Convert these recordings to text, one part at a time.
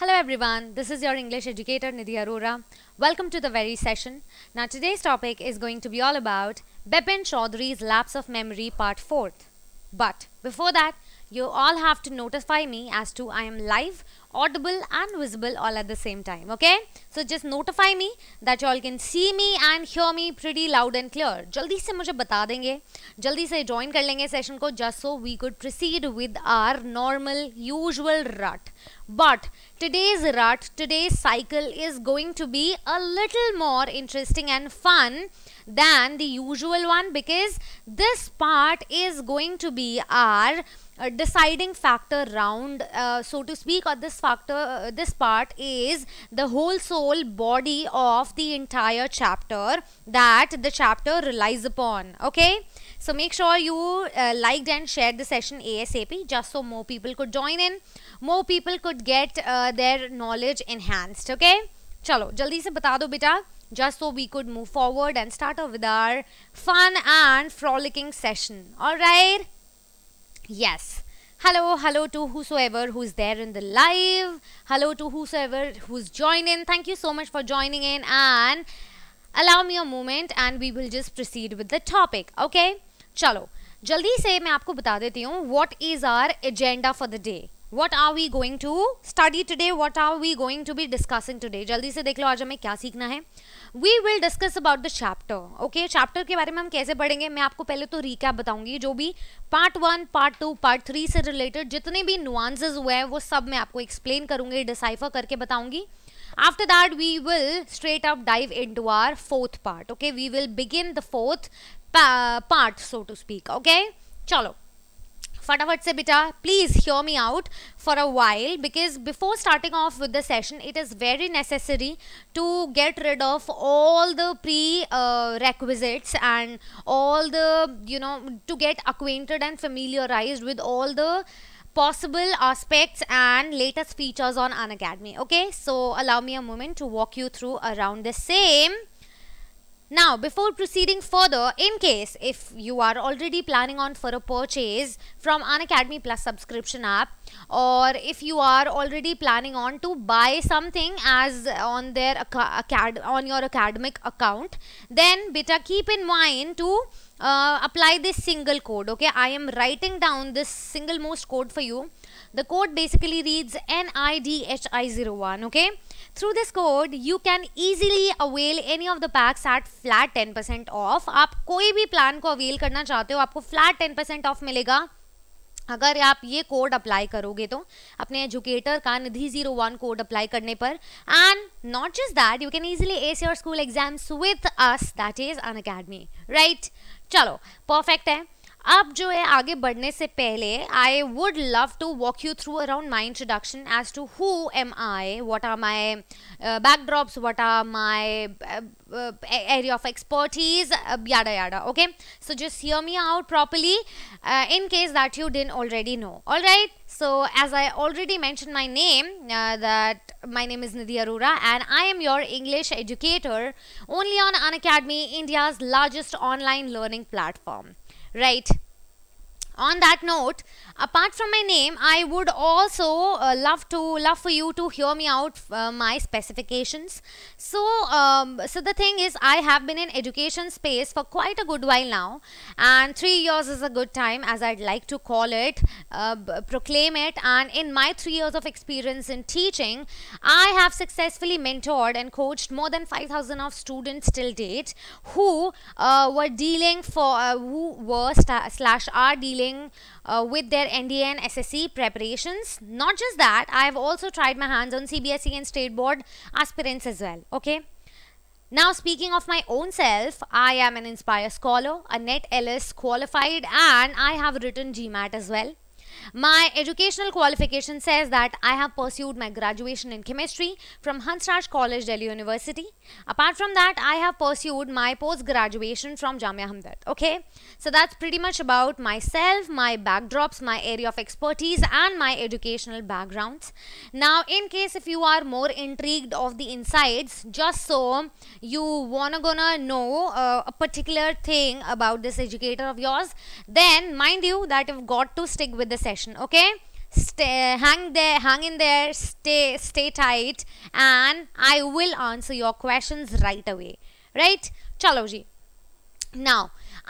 Hello everyone, this is your English educator Nidhi Arora. Welcome to the very session. Now today's topic is going to be all about Bipin Chaudhary's Lapse of Memory Part 4. But before that, you all have to notify me as to I am live, audible and visible all at the same time. Okay? So just notify me that you all can see me and hear me pretty loud and clear. जल्दी से मुझे बता देंगे जल्दी से join कर लेंगे session को just so we could proceed with our normal usual rut. But today's rut, today's cycle is going to be a little more interesting and fun than the usual one because this part is going to be our uh, deciding factor round uh, so to speak or this factor uh, this part is the whole soul body of the entire chapter that the chapter relies upon okay so make sure you uh, liked and shared the session ASAP just so more people could join in more people could get uh, their knowledge enhanced okay chalo jaldi se bata do beta just so we could move forward and start off with our fun and frolicking session. Alright? Yes. Hello, hello to whosoever who's there in the live. Hello to whosoever who's joining. Thank you so much for joining in and allow me a moment and we will just proceed with the topic. Okay? Chalo. जल्दी से मैं आपको बता देती हूँ what is our agenda for the day. What are we going to study today what are we going to be discussing today जल्दी से देख लो आज हमें क्या सीखना है we will discuss about the chapter okay chapter के बारे में हम कैसे पढ़ेंगे मैं आपको पहले तो रिकैप बताऊंगी जो भी part one part two part three से रिलेटेड जितने भी नुआंसेज हुए हैं वो सब मैं आपको एक्सप्लेन करूंगी डिसाइफर करके बताऊंगी after that we will straight up dive into our fourth part okay we will begin the fourth pa part so to speak okay चलो Fatafat se beta, please hear me out for a while because before starting off with the session, it is very necessary to get rid of all the prerequisites and all the, you know, to get acquainted and familiarized with all the possible aspects and latest features on An Academy. Okay, so allow me a moment to walk you through around the same. Now, before proceeding further, in case if you are already planning on for a purchase from An Academy Plus subscription app or if you are already planning on to buy something as on their acad on your academic account, then beta keep in mind to uh, apply this single code okay i am writing down this single most code for you the code basically reads nidhi01 okay through this code you can easily avail any of the packs at flat ten percent off आप कोई भी plan को avail करना चाहते हो आपको flat ten percent of मिलेगा अगर आप ये कोड अप्लाई करोगे तो अपने एजुकेटर का Nidhi zero one code apply करने पर and not just that you can easily ace your school exams with us that is Unacademy right चलो परफेक्ट है अब जो है आगे बढ़ने से पहले I would love to walk you through around my introduction as to who am I what are my backdrops what are my area of expertise yada yada okay so just hear me out properly in case that you didn't already know all right so as I already mention my name that my name is Nidhi Arora and I am your English educator only on Unacademy India's largest online learning platform right on that note apart from my name i would also uh, love to love for you to hear me out uh, my specifications so um, so the thing is i have been in education space for quite a good while now and 3 years is a good time as i'd like to call it uh, proclaim it and in my 3 years of experience in teaching i have successfully mentored and coached more than 5000 of students till date who uh, were dealing for uh, who were slash are dealing uh, with their NDA and SSE preparations. Not just that, I have also tried my hands on CBSE and State Board aspirants as well. Okay. Now, speaking of my own self, I am an Inspire Scholar, a NET LS qualified, and I have written GMAT as well. My educational qualification says that I have pursued my graduation in chemistry from Hansraj College, Delhi University. Apart from that, I have pursued my post-graduation from Jamia Hamdard. Okay, so that's pretty much about myself, my backdrops, my area of expertise and my educational backgrounds. Now, in case if you are more intrigued of the insides, just so you wanna gonna know uh, a particular thing about this educator of yours, then mind you that you've got to stick with the session okay stay hang there hang in there stay stay tight and i will answer your questions right away right chalo ji now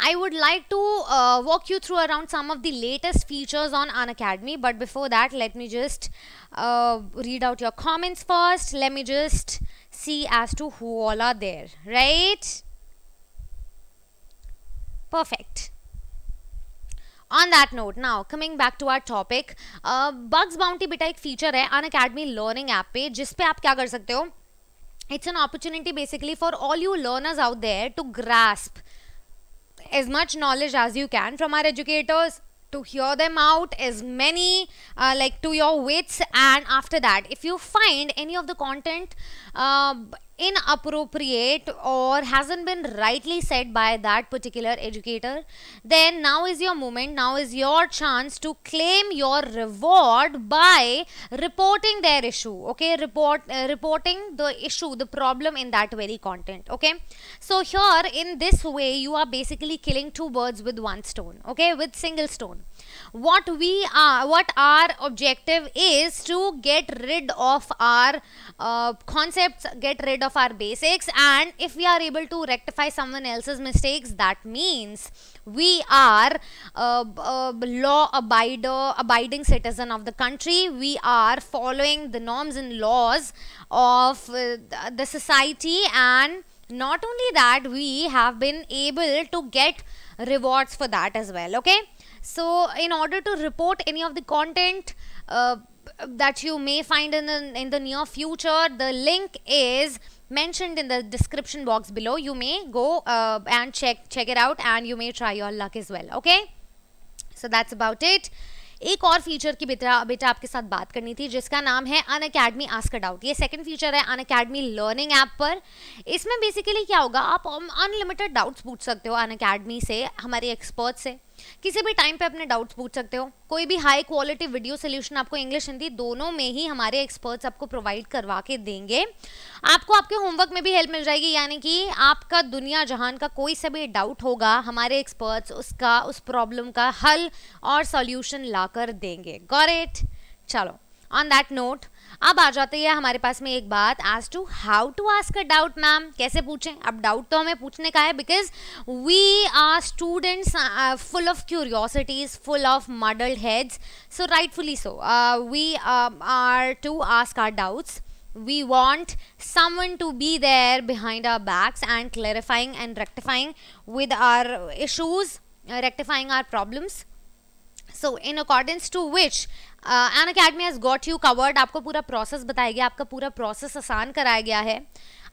I would like to uh, walk you through around some of the latest features on academy but before that let me just uh, read out your comments first let me just see as to who all are there right perfect on that note now coming back to our topic uh, bugs bounty बेटा एक feature है Unacademy learning app पे जिस पे आप क्या कर सकते हो it's an opportunity basically for all you learners out there to grasp as much knowledge as you can from our educators to hear them out as many uh, like to your wits and after that if you find any of the content uh, inappropriate or hasn't been rightly said by that particular educator, then now is your moment, now is your chance to claim your reward by reporting their issue, okay, report uh, reporting the issue, the problem in that very content, okay. So here in this way, you are basically killing two birds with one stone, okay, with single stone what we are what our objective is to get rid of our uh, concepts get rid of our basics and if we are able to rectify someone else's mistakes that means we are uh, uh, law abider abiding citizen of the country we are following the norms and laws of uh, the society and not only that we have been able to get rewards for that as well okay So in order to report any of the content uh, that you may find in the, in the near future, the link is mentioned in the description box below. You may go uh, and check, check it out and you may try your luck as well. Okay. So that's about it. एक और feature की बेटा बेटा आपके साथ बात करनी थी जिसका नाम है अन अकेडमी आस्क डाउट ये सेकंड फीचर है अन अकेडमी लर्निंग ऐप पर इसमें बेसिकली क्या होगा आप अनलिमिटेड डाउट्स पूछ सकते हो अन अकेडमी से हमारे एक्सपर्ट से किसी भी टाइम पे अपने डाउट्स पूछ सकते हो कोई भी हाई क्वालिटी वीडियो सोल्यूशन आपको इंग्लिश हिंदी दोनों में ही हमारे एक्सपर्ट्स आपको प्रोवाइड करवा के देंगे आपको आपके होमवर्क में भी हेल्प मिल जाएगी यानी कि आपका दुनिया जहान का कोई सा भी डाउट होगा हमारे एक्सपर्ट्स उसका उस प्रॉब्लम का हल और सोल्यूशन ला देंगे गॉरेट चलो ऑन दैट नोट अब आ जाती है हमारे पास में एक बात as to how to ask a doubt ma'am कैसे पूछें अब डाउट तो हमें पूछने का है because we are students full of curiosities full of model heads so rightfully so we are to ask our doubts we want someone to be there behind our backs and clarifying and rectifying with our issues uh, rectifying our problems so in accordance to which Unacademy has got you covered आपको पूरा process बताया गया आपका पूरा process आसान कराया गया है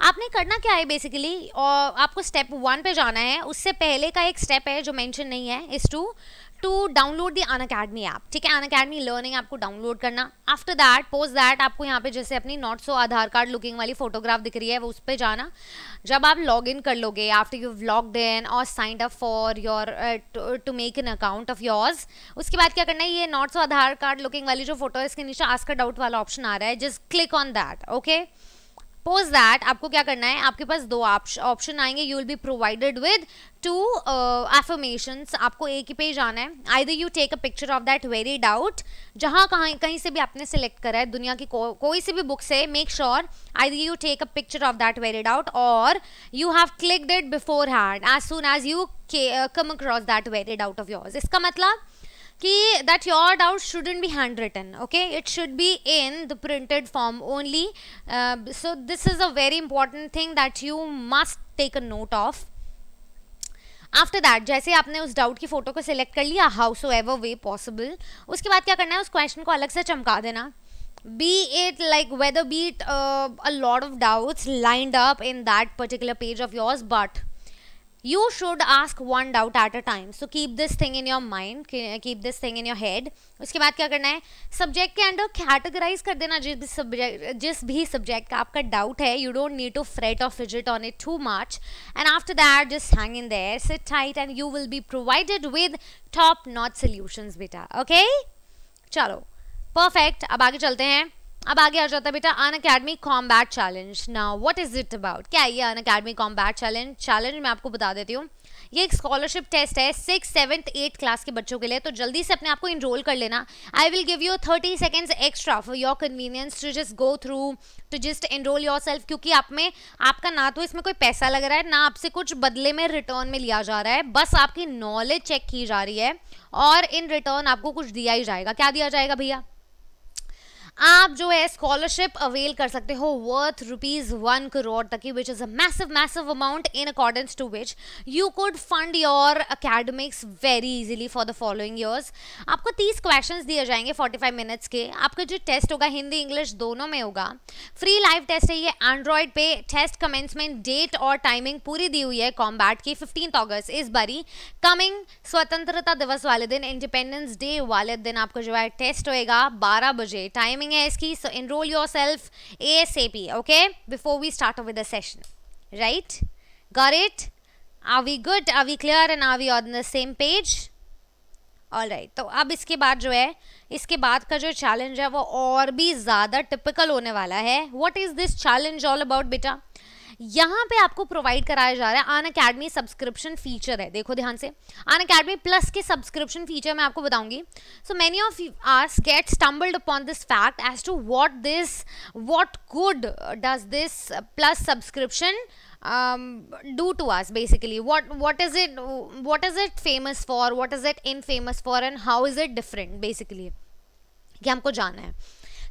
आपने करना क्या है बेसिकली और आपको स्टेप वन पे जाना है उससे पहले का एक स्टेप है जो मेंशन नहीं है is to to download the Unacademy app ठीक है अन अकेडमी लर्निंग आपको डाउनलोड करना आफ्टर दैट पोस्ट दैट आपको यहाँ पे जैसे अपनी not so Aadhaar card looking वाली फोटोग्राफ दिख रही है वो उस पर जाना जब आप लॉग इन कर लोगे आफ्टर यू लॉग इन और signed up for your to make an account of yours उसके बाद क्या करना है ये not so Aadhaar card looking वाली जो फोटो है इसके नीचे आस्कर डाउट वाला ऑप्शन आ रहा है just click on that okay suppose that आपको क्या करना है आपके पास दो ऑप्शन आएंगे you will be provided with two affirmation आपको एक ही पे जाना है either you take a picture of that very doubt जहाँ कहाँ कहीं से भी आपने सेलेक्ट करा है दुनिया की को, कोई से भी बुक से make sure either you take a picture of that very doubt और you have click it beforehand as soon as you come across that very doubt of yours इसका मतलब कि that your doubt shouldn't be handwritten okay it should be in the printed form only so this is a very important thing that you must take a note of after that जैसे आपने उस doubt की photo को select कर लिया howsoever way possible उसके बाद क्या करना है उस क्वेश्चन को अलग से चमका देना be it like whether be it a lot of doubts lined up in that particular page of yours but you should ask one doubt at a time so keep this thing in your mind keep this thing in your head उसके बाद क्या करना है subject के under categorise कर देना जिस भी सब्जेक्ट जिस भी सब्जेक्ट का आपका डाउट है you don't need to fret of visit on it too much and after that just hang in there sit tight and you will be provided with top notch solutions बेटा okay चलो perfect अब आगे चलते हैं अब आगे आ जाता है बेटा अन अकेडमी कॉम्बैट चैलेंज ना वट इज इट अबाउट क्या ये Unacademy combat challenge challenge मैं आपको बता देती हूँ ये एक स्कॉलरशिप टेस्ट है सिक्स सेवन्थ एट क्लास के बच्चों के लिए तो जल्दी से अपने आप को इनरोल कर लेना I will give you thirty seconds extra for your convenience to just go through to just enrol yourself क्योंकि आप में आपका ना तो इसमें कोई पैसा लग रहा है ना आपसे कुछ बदले में रिटर्न में लिया जा रहा है बस आपकी नॉलेज चेक की जा रही है और इन रिटर्न आपको कुछ दिया ही जाएगा क्या दिया जाएगा भैया आप जो है स्कॉलरशिप अवेल कर सकते हो वर्थ रुपीज वन करोड़ तक की which is a massive massive amount in according to which you could fund your academics very easily for the following years आपको तीस क्वेश्चन दिए जाएंगे फोर्टी फाइव मिनट्स के आपका जो टेस्ट होगा हिंदी इंग्लिश दोनों में होगा फ्री लाइव टेस्ट है ये एंड्रॉयड पे टेस्ट कमेंसमेंट डेट और टाइमिंग पूरी दी हुई है कॉम्बैट की फिफ्टीन ऑगस्ट इस बारी कमिंग स्वतंत्रता दिवस वाले दिन इंडिपेंडेंस डे वाले दिन आपका जो है टेस्ट होएगा बारह बजे टाइमिंग टाइमिंग है इसकी so enrol yourself A S A P okay before we start with the session right got it are we good are we clear and are we on the same page all right तो अब इसके बाद जो है इसके बाद का जो चैलेंज है वो और भी ज़्यादा टिपिकल होने वाला है what is this challenge all about बेटा यहाँ पे आपको प्रोवाइड कराया जा रहा है अन अकेडमी सब्सक्रिप्शन फीचर है देखो ध्यान से अन अकेडमी प्लस के सब्सक्रिप्शन फीचर मैं आपको बताऊंगी so many of our get stumbled upon this fact as to what this what good does this plus subscription do to us basically what what is it what is it famous for what is it in famous for and how is it different basically हमको जाना है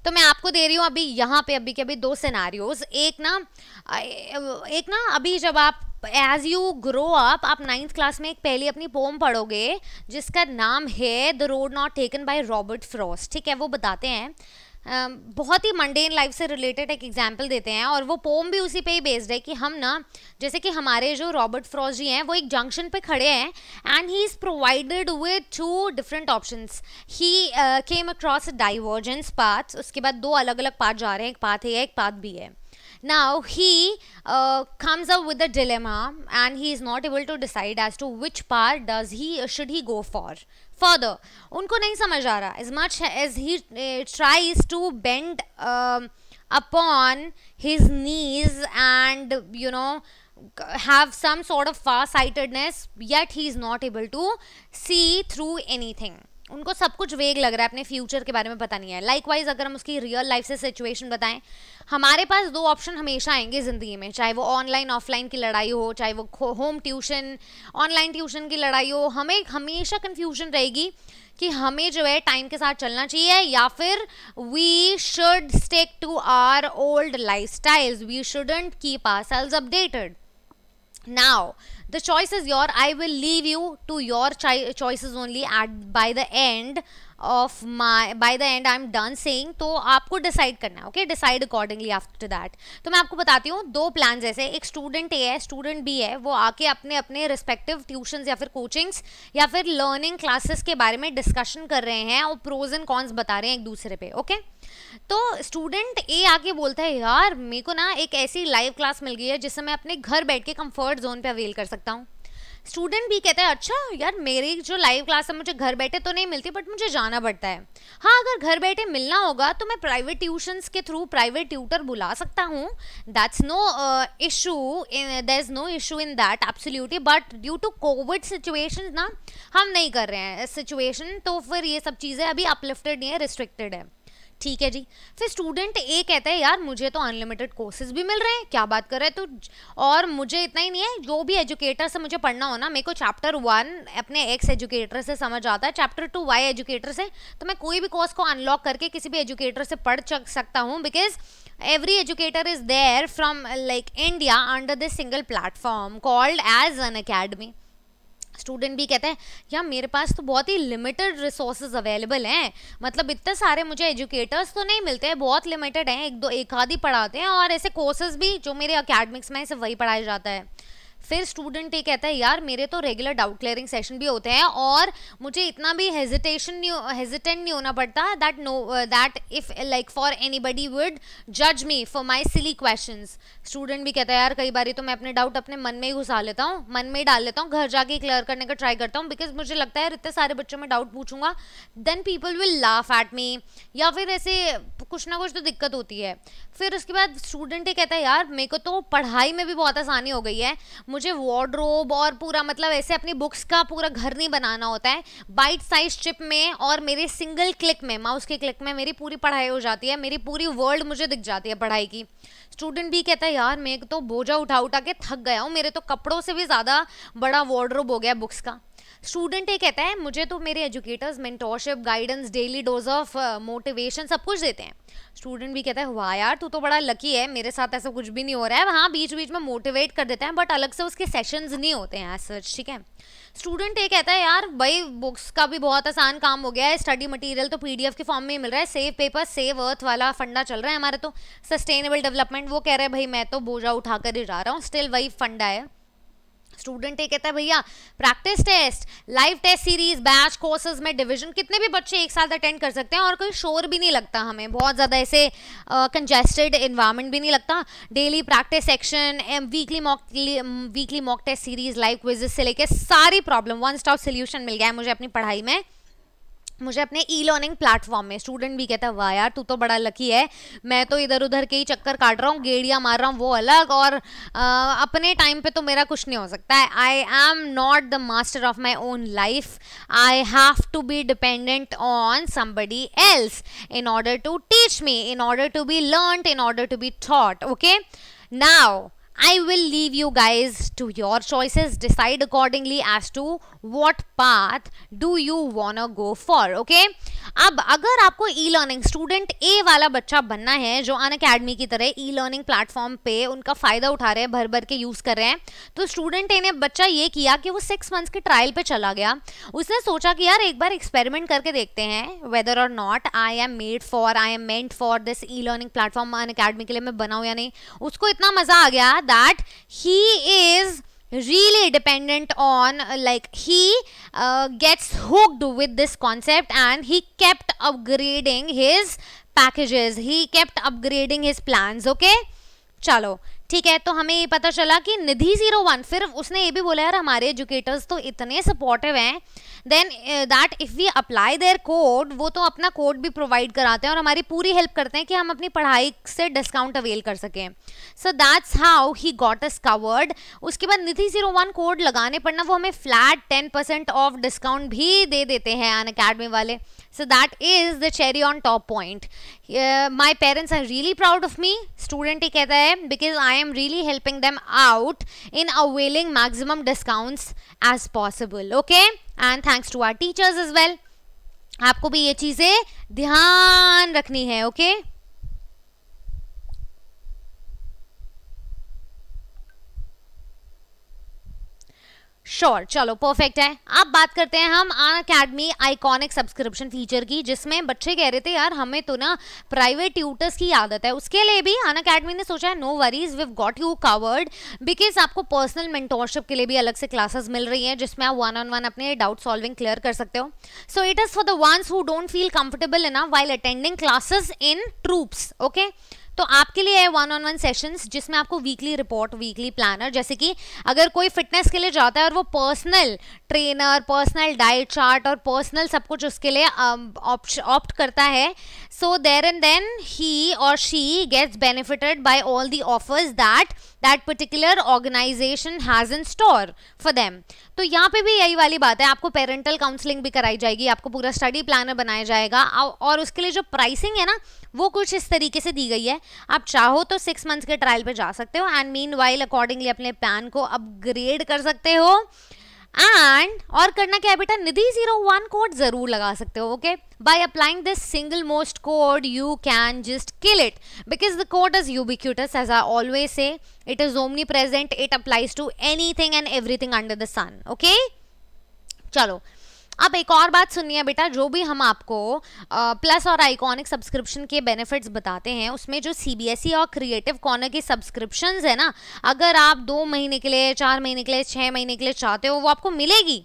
तो मैं आपको दे रही हूँ अभी यहाँ पे अभी के अभी दो सिनारियोज एक ना एक ना अभी जब आप एज यू ग्रो अप आप नाइन्थ क्लास में एक पहली अपनी पोम पढ़ोगे जिसका नाम है the road not taken by Robert Frost ठीक है वो बताते हैं बहुत ही मंडेन लाइफ से रिलेटेड एक एग्जाम्पल देते हैं और वो पोम भी उसी पे ही बेस्ड है कि हम ना जैसे कि हमारे जो रॉबर्ट फ्रॉज जी हैं वो एक जंक्शन पे खड़े हैं and he is provided with two different options he came across divergence path उसके बाद दो अलग अलग पाथ जा रहे हैं एक पाथ है एक पाथ भी है Now he uh, comes up with a dilemma and he is not able to decide as to which part does he uh, should he go for. Further, उनको नहीं समझ रहा as much as he uh, tries to bend um, upon his knees and you know have some sort of far-sightedness yet he is not able to see through anything. उनको सब कुछ वेग लग रहा है अपने फ्यूचर के बारे में पता नहीं है लाइक वाइज अगर हम उसकी रियल लाइफ से सिचुएशन बताएं हमारे पास दो ऑप्शन हमेशा आएंगे ज़िंदगी में चाहे वो ऑनलाइन ऑफलाइन की लड़ाई हो चाहे वो होम ट्यूशन ऑनलाइन ट्यूशन की लड़ाई हो हमें हमेशा कन्फ्यूजन रहेगी कि हमें जो है टाइम के साथ चलना चाहिए या फिर we should stick to our old lifestyles we shouldn't keep ourselves updated now the choice is your i will leave you to your choices only at by the end of my by the end I am done saying तो आपको decide करना है okay decide accordingly after that तो मैं आपको बताती हूँ दो प्लान जैसे एक स्टूडेंट ए है स्टूडेंट बी है वो आके अपने अपने रिस्पेक्टिव ट्यूशन या फिर कोचिंग्स या फिर लर्निंग क्लासेस के बारे में डिस्कशन कर रहे हैं और प्रोज एंड कॉन्स बता रहे हैं एक दूसरे पे ओके तो स्टूडेंट ए आके बोलता है यार मेरे को ना एक ऐसी लाइव क्लास मिल गई है जिससे मैं अपने घर बैठ के कम्फर्ट जोन पे अवेल कर सकता हूँ स्टूडेंट भी कहता है अच्छा यार मेरी जो लाइव क्लास है मुझे घर बैठे तो नहीं मिलती बट मुझे जाना पड़ता है हाँ अगर घर बैठे मिलना होगा तो मैं प्राइवेट ट्यूशन्स के थ्रू प्राइवेट ट्यूटर बुला सकता हूँ that's no issue there is no issue in that absolutely but due to covid situation ना हम नहीं कर रहे हैं सिचुएशन तो फिर ये सब चीज़ें अभी अपलिफ्टेड नहीं है रिस्ट्रिक्टेड है ठीक है जी फिर स्टूडेंट ए कहता है यार मुझे तो अनलिमिटेड कोर्सेज भी मिल रहे हैं क्या बात कर रहे हैं तो और मुझे इतना ही नहीं है जो भी एजुकेटर से मुझे पढ़ना हो ना मेरे को चैप्टर वन अपने एक्स एजुकेटर से समझ आता है चैप्टर टू वाई एजुकेटर से तो मैं कोई भी कोर्स को अनलॉक करके किसी भी एजुकेटर से पढ़ सकता हूँ because every educator is there from like India under this single platform called as Unacademy student भी कहते हैं यार मेरे पास तो बहुत ही लिमिटेड रिसोर्सेज अवेलेबल हैं मतलब इतने सारे मुझे एजुकेटर्स तो नहीं मिलते हैं बहुत लिमिटेड हैं एक दो एक आधी पढ़ाते हैं और ऐसे कोर्सेज भी जो मेरे अकेडमिक्स में है सिर्फ वही पढ़ाया जाता है फिर स्टूडेंट ये कहता है यार मेरे तो रेगुलर डाउट क्लियरिंग सेशन भी होते हैं और मुझे इतना भी हेजिटेशन नहीं हेजिटेंट नहीं होना पड़ता that no that if like for anybody would जज me for my silly question student भी कहता है यार कई बार तो मैं अपने डाउट अपने मन में ही घुसा लेता हूँ मन में ही डाल लेता हूँ घर जाके क्लियर करने का ट्राई करता हूँ बिकॉज मुझे लगता है इतने सारे बच्चों में डाउट पूछूंगा then people will laugh at me या फिर ऐसे कुछ ना कुछ तो दिक्कत होती है फिर उसके बाद स्टूडेंट ये कहता है यार मेरे को तो पढ़ाई में भी बहुत आसानी हो गई है मुझे वार्ड्रोब और पूरा मतलब ऐसे अपनी बुक्स का पूरा घर नहीं बनाना होता है बाइट साइज चिप में और मेरे सिंगल क्लिक में माउस के क्लिक में मेरी पूरी पढ़ाई हो जाती है मेरी पूरी वर्ल्ड मुझे दिख जाती है पढ़ाई की स्टूडेंट भी कहता है यार मैं तो बोझा उठा उठा के थक गया हूँ मेरे तो कपड़ों से भी ज़्यादा बड़ा वार्ड्रोब हो गया बुक्स का स्टूडेंट ये कहता है मुझे तो मेरे educators mentorship guidance daily dose of motivation सब कुछ देते हैं स्टूडेंट भी कहता है वाह यार तू तो बड़ा लकी है मेरे साथ ऐसा कुछ भी नहीं हो रहा है हाँ बीच बीच में मोटिवेट कर देते हैं बट अलग से उसके सेशंस नहीं होते हैं सच ठीक है स्टूडेंट ये कहता है यार भाई बुक्स का भी बहुत आसान काम हो गया है स्टडी मटेरियल तो पीडीएफ के फॉर्म में ही मिल रहा है सेव पेपर सेव अर्थ वाला फंडा चल रहा है हमारा तो सस्टेनेबल डेवलपमेंट वो कह रहे हैं भाई मैं तो बोझा उठाकर ही जा रहा हूँ स्टिल वही फंडा है स्टूडेंट ये कहता है भैया practice test live test series batch courses में डिवीजन कितने भी बच्चे एक साथ अटेंड कर सकते हैं और कोई शोर भी नहीं लगता हमें बहुत ज़्यादा ऐसे कंजेस्टेड uh, इन्वायरमेंट भी नहीं लगता daily practice section weekly mock weekly mock test series live quizzes से लेकर सारी प्रॉब्लम वन स्टॉप सोल्यूशन मिल गया है मुझे अपनी पढ़ाई में मुझे अपने ई लर्निंग प्लेटफॉर्म में स्टूडेंट भी कहता है वाह यार तू तो बड़ा लकी है मैं तो इधर उधर के ही चक्कर काट रहा हूँ गेड़िया मार रहा हूँ वो अलग और आ, अपने टाइम पे तो मेरा कुछ नहीं हो सकता है I am not the master of my own life I have to be dependent on somebody else in order to teach me in order to be learn in order to be taught okay now I will leave you guys to your choices. Decide accordingly as to what path do you want go for okay अब अगर आपको e learning student ए वाला बच्चा बनना है जो अन academy की तरह ई लर्निंग प्लेटफॉर्म पे उनका फ़ायदा उठा रहे हैं भर भर के यूज़ कर रहे हैं तो स्टूडेंट ए ने बच्चा ये किया कि वो सिक्स मंथ्स के ट्रायल पे चला गया उसने सोचा कि यार एक बार एक्सपेरिमेंट करके देखते हैं वेदर और not I am made for I am meant for this e learning platform Unacademy के लिए मैं बनाऊँ या नहीं उसको इतना मज़ा आ गया that he is really dependent on uh, like he uh, gets hooked with this concept and he kept upgrading his packages he kept upgrading his plans okay chalo ठीक है तो हमें ये पता चला कि निधि जीरो वन फिर उसने ये भी बोला यार हमारे एजुकेटर्स तो इतने सपोर्टिव हैं then that if we apply their code वो तो अपना कोड भी प्रोवाइड कराते हैं और हमारी पूरी हेल्प करते हैं कि हम अपनी पढ़ाई से डिस्काउंट अवेल कर सकें so that's how he got us covered उसके बाद निधि जीरो वन कोड लगाने पर ना वो हमें flat ten percent of discount भी दे देते हैं अन अकेडमी वाले so that is the cherry on top point my parents are really proud of me student ही कहता है because I I am really helping them out in availing maximum discounts as possible okay and thanks to our teachers as well आपको भी ये चीजें ध्यान रखनी है ओके okay? श्योर sure, चलो परफेक्ट है अब बात करते हैं हम Unacademy iconic subscription feature की जिसमें बच्चे कह रहे थे यार हमें तो ना प्राइवेट ट्यूटर्स की आदत है उसके लिए भी अन अकेडमी ने सोचा है no worries we got you covered because आपको पर्सनल मेंटोरशिप के लिए भी अलग से क्लासेस मिल रही हैं जिसमें आप वन ऑन वन अपने डाउट सॉल्विंग क्लियर कर सकते हो so it is for the ones who don't feel comfortable enough while attending classes in troops okay okay? तो आपके लिए है वन ऑन वन सेशंस जिसमें आपको वीकली रिपोर्ट वीकली प्लानर जैसे कि अगर कोई फिटनेस के लिए जाता है और वो personal trainer personal diet chart और पर्सनल सब कुछ उसके लिए ऑप्ट um, करता है so there and then he or she gets benefited by all the offers that that particular organization has in store for them तो यहाँ पे भी यही वाली बात है आपको पेरेंटल काउंसलिंग भी कराई जाएगी आपको पूरा स्टडी प्लानर बनाया जाएगा और उसके लिए जो प्राइसिंग है ना वो कुछ इस तरीके से दी गई है आप चाहो तो सिक्स मंथ्स के ट्रायल पे जा सकते हो एंड मीन वाइल अकॉर्डिंगली अपने प्लान को अपग्रेड कर सकते हो एंड और करना क्या है बेटा निधि जीरो वन कोड जरूर लगा सकते हो okay by applying this single most code you can just kill it because the code is ubiquitous as I always say it is omnipresent it applies to anything and everything under the sun okay चलो अब एक और बात सुनिए बेटा जो भी हम आपको प्लस और आइकॉनिक सब्सक्रिप्शन के बेनिफिट्स बताते हैं उसमें जो सीबीएसई e और क्रिएटिव कॉर्नर की सब्सक्रिप्शन है ना अगर आप दो महीने के लिए चार महीने के लिए छः महीने के लिए चाहते हो वो आपको मिलेगी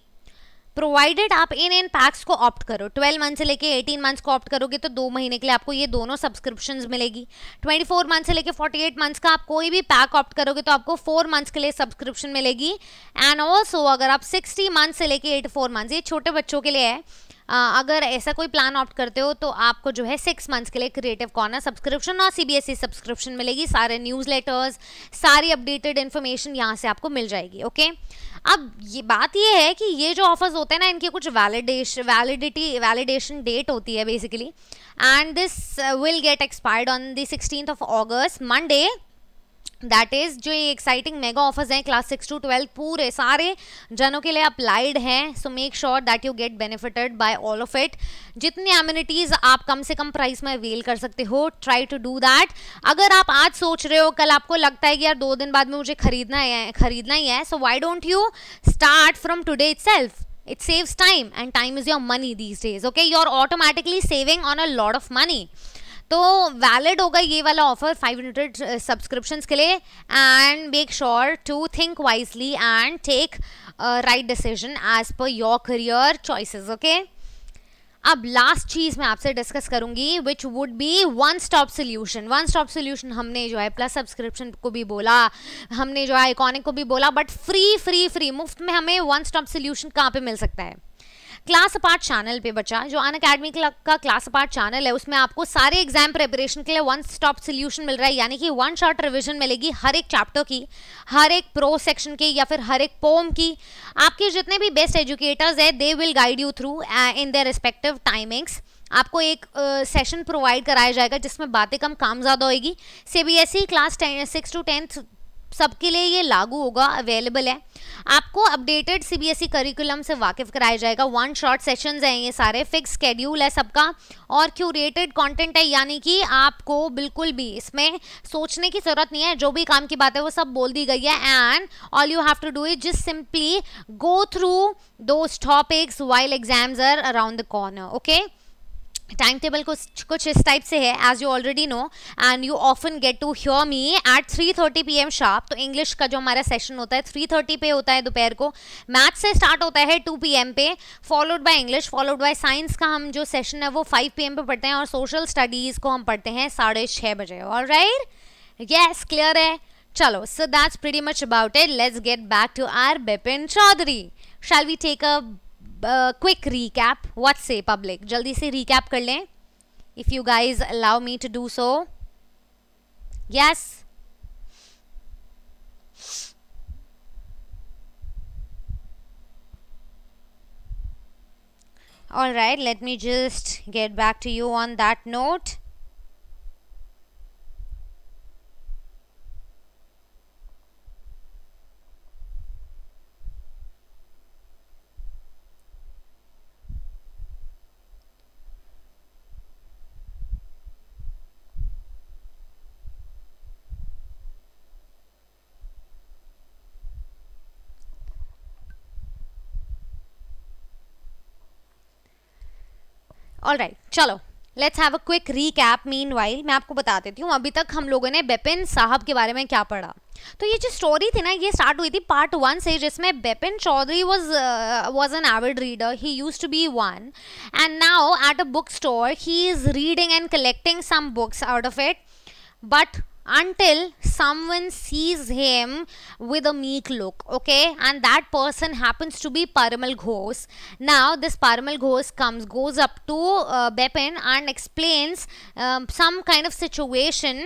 प्रोवाइडेड आप इन इन पैक्स को ऑप्ट करो 12 मंथ से लेके 18 मंथ्स को ऑप्ट करोगे तो दो महीने के लिए आपको ये दोनों सब्सक्रिप्शन मिलेगी 24 मंथ से लेके 48 मंथ्स का आप कोई भी पैक ऑप्ट करोगे तो आपको 4 मंथ्स के लिए सब्सक्रिप्शन मिलेगी एंड ऑल्सो अगर आप 60 मंथ से लेके 84 मंथ्स ये छोटे बच्चों के लिए है अगर ऐसा कोई प्लान ऑप्ट करते हो तो आपको जो है सिक्स मंथ्स के लिए क्रिएटिव कॉर्नर सब्सक्रिप्शन और सीबीएसई सब्सक्रिप्शन e मिलेगी सारे न्यूज़ लेटर्स सारी अपडेटेड इन्फॉर्मेशन यहाँ से आपको मिल जाएगी ओके अब ये बात ये है कि ये जो ऑफर्स होते हैं ना इनकी कुछ वैलिडेश वैलिडिटी वैलिडेशन डेट होती है basically and this will get expired on sixteen sixteen of August Monday that is जो ये एक्साइटिंग मेगा ऑफर्स हैं क्लास सिक्स टू ट्वेल्थ पूरे सारे जनों के लिए अप्लाइड हैं so make sure that you get benefited by all of it जितनी एम्यूनिटीज़ आप कम से कम प्राइस में अवेल कर सकते हो ट्राई टू डू दैट अगर आप आज सोच रहे हो कल आपको लगता है कि यार दो दिन बाद में मुझे खरीदना है खरीदना ही है so why don't you start from today itself it saves time and time is your money these days okay are automatically saving on a lot of money तो वैलिड होगा ये वाला ऑफर 500 सब्सक्रिप्शन के लिए and make sure to think wisely and take right decision as per your career choices okay अब last चीज़ मैं आपसे डिस्कस करूंगी which would be one stop solution one stop solution हमने जो है प्लस सब्सक्रिप्शन को भी बोला हमने जो है आइकॉनिक को भी बोला बट फ्री फ्री फ्री मुफ्त में हमें वन स्टॉप सोल्यूशन कहाँ पे मिल सकता है क्लास अपार्ट चैनल पे बच्चा जो अन अकेडमी का क्लास अपार्ट चैनल है उसमें आपको सारे एग्जाम प्रिपरेशन के लिए वन स्टॉप सोल्यूशन मिल रहा है यानी कि वन शॉट रिविजन मिलेगी हर एक चैप्टर की हर एक प्रो सेक्शन की या फिर हर एक पोम की आपके जितने भी बेस्ट एजुकेटर्स है they will guide you through in their respective timings आपको एक सेशन uh, प्रोवाइड कराया जाएगा जिसमें बातें कम काम ज़्यादा होएगी C B S E class ten six to tenth सबके लिए ये लागू होगा अवेलेबल है आपको अपडेटेड सीबीएसई करिकुलम से वाकिफ़ कराया जाएगा वन शॉर्ट सेशंस हैं ये सारे फिक्स स्केड्यूल है सबका और क्यूरेटेड कंटेंट है यानी कि आपको बिल्कुल भी इसमें सोचने की ज़रूरत नहीं है जो भी काम की बात है वो सब बोल दी गई है and all you have to do it just simply go through those topics while exams are around the corner okay time table कुछ कुछ इस टाइप से है as you already know and you often get to hear me at three thirty P M sharp तो English का जो हमारा session होता है थ्री थर्टी पे होता है दोपहर को मैथ से स्टार्ट होता है टू पी एम पे followed by English followed by science का हम जो सेशन है वो फाइव पी एम पे पढ़ते हैं और सोशल स्टडीज़ को हम पढ़ते हैं साढ़े छः बजे और राइट येस क्लियर है चलो so that's pretty much about it let's get back to our Bipin Chaudhary shall we take a quick uh, recap. What say, public जल्दी से recap कर लें if you allow allow me to do so yes all right let me just get back to you on that note all right चलो let's have a quick recap meanwhile मैं आपको बता देती हूँ अभी तक हम लोगों ने बेपिन साहब के बारे में क्या पढ़ा तो ये जो स्टोरी थी ना ये स्टार्ट हुई थी पार्ट वन से जिसमें Bepin Chaudhary was was an avid reader he used to be one and now at a book store he is reading and collecting some books out of it but until someone sees him with a meek look okay and that person happens to be Paramal Ghosh now this Paramal Ghosh comes goes up to uh, Bepin and explains um, some kind of situation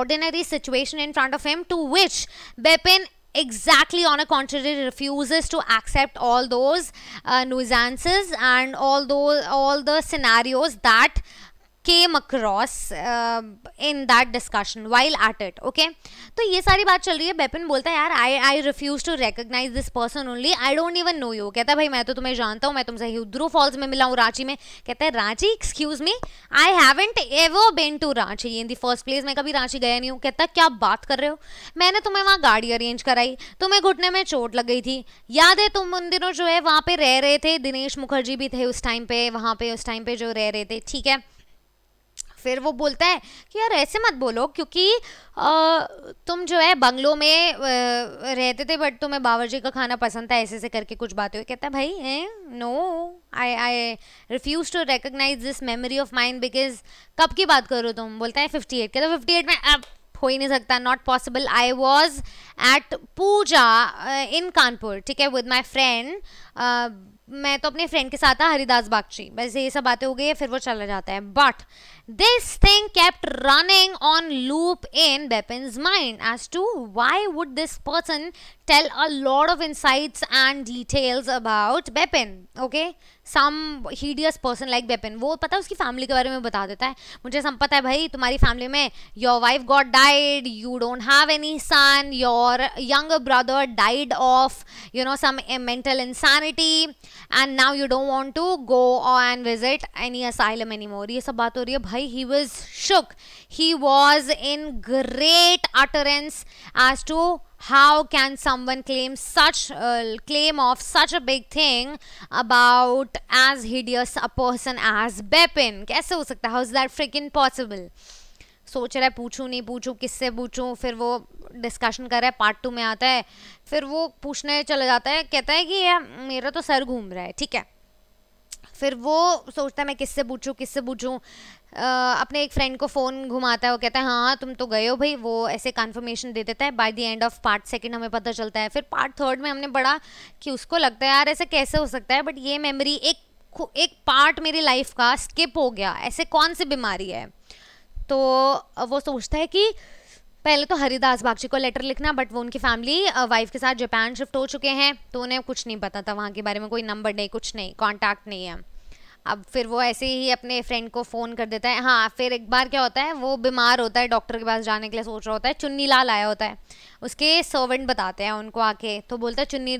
ordinary situation in front of him to which Bepin exactly on a contrary refuses to accept all those uh, nuisances and all those all the scenarios that came across uh, in that discussion while at it okay तो ये सारी बात चल रही है बेपिन बोलता है यार I I refuse to recognise this person only I don't even know you कहता है भाई मैं तो तुम्हें जानता हूँ मैं तुमसे हिद्रू फॉल्स में मिला हूँ रांची में कहता है Ranchi excuse me I haven't ever been to Ranchi in the first place मैं कभी रांची गया नहीं हूँ कहता क्या बात कर रहे हो मैंने तुम्हें वहाँ गाड़ी अरेंज कराई तुम्हें घुटने में चोट लग गई थी याद है तुम उन दिनों जो है वहाँ पे रह रहे थे दिनेश मुखर्जी भी थे उस टाइम पे वहाँ पे उस टाइम पे जो रह रहे थे ठीक है फिर वो बोलता है कि यार ऐसे मत बोलो क्योंकि आ, तुम जो है बंगलों में आ, रहते थे बट तुम्हें जी का खाना पसंद था ऐसे ऐसे करके कुछ बातें हुई कहता है भाई ए no I I refuse to recognise this memory of mind because कब की बात करो तुम बोलता है फिफ्टी एट कहता फिफ्टी एट में अब हो ही नहीं सकता not possible I was at Puja in Kanpur ठीक है विद माई फ्रेंड मैं तो अपने फ्रेंड के साथ था हरिदास बागची बस ये सब बातें हो गई है फिर वो चला जाता है but This thing kept running on loop in Bepin's mind as to why would this person tell a lot of insights and details about Bepin, okay? Some hideous person like Bepin वो पता है उसकी फैमिली के बारे में बता देता है मुझे सब पता है भाई तुम्हारी फैमिली में your wife got died you don't have any son your young brother died of you know some mental insanity and now you don't want to go and visit any asylum any more ये सब बात हो रही है भाई he was shook he was in great utterance as to how can someone claim such uh, claim of such a big thing about as hideous a person as Bepin? कैसे हो सकता है how is that freaking possible सोच रहा है पूछूं नहीं पूछूं किससे पूछूं फिर वो डिस्कशन कर रहा है पार्ट टू में आता है फिर वो पूछने चला जाता है कहता है कि यार मेरा तो सर घूम रहा है ठीक है फिर वो सोचता है मैं किससे पूछूं किससे पूछूं अपने एक फ्रेंड को फ़ोन घुमाता है वो कहता है हाँ तुम तो गए हो भाई वो ऐसे कन्फर्मेशन दे देता है by the end of part second हमें पता चलता है फिर पार्ट थर्ड में हमने बड़ा कि उसको लगता है यार ऐसे कैसे हो सकता है बट ये मेमोरी एक एक पार्ट मेरी लाइफ का स्किप हो गया ऐसे कौन सी बीमारी है तो वो सोचता है कि पहले तो हरिदास बागची को लेटर लिखना बट वो उनकी फैमिली वाइफ के साथ जापान शिफ्ट हो चुके हैं तो उन्हें कुछ नहीं पता था वहाँ के बारे में कोई नंबर नहीं कुछ नहीं कॉन्टैक्ट नहीं है अब फिर वो ऐसे ही अपने फ्रेंड को फ़ोन कर देता है हाँ फिर एक बार क्या होता है वो बीमार होता है डॉक्टर के पास जाने के लिए सोच रहा होता है चुन्नी लाल आया होता है उसके सर्वेंट बताते हैं उनको आके तो बोलता है चुन्नी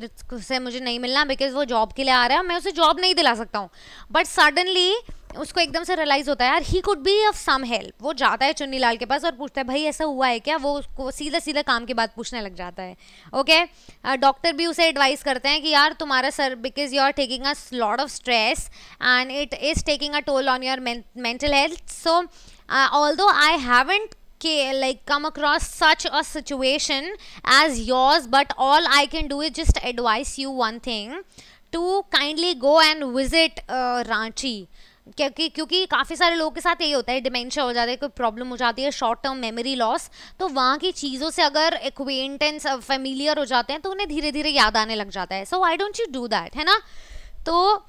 से मुझे नहीं मिलना बिकॉज वो जॉब के लिए आ रहा है मैं उसे जॉब नहीं दिला सकता हूँ बट सडनली उसको एकदम से रियलाइज़ होता है यार he could be of some help वो जाता है चुन्नी लाल के पास और पूछता है भाई ऐसा हुआ है क्या वो उसको सीधा सीधा काम के बाद पूछने लग जाता है ओके okay? डॉक्टर भी उसे एडवाइस करते हैं कि यार तुम्हारा sir because you are taking a lot of stress and it is taking a toll on your mental health so although I haven't के like come across such a situation as yours but all I can do is just advice you one thing to kindly go and visit Ranchi क्योंकि क्योंकि काफ़ी सारे लोगों के साथ यही होता है डिमेंशिया हो जाता है कोई प्रॉब्लम हो जाती है शॉर्ट टर्म मेमोरी लॉस तो वहाँ की चीज़ों से अगर एक्वेंटेंस फेमिलियर हो जाते हैं तो उन्हें धीरे धीरे याद आने लग जाता है so I don't you do that है ना तो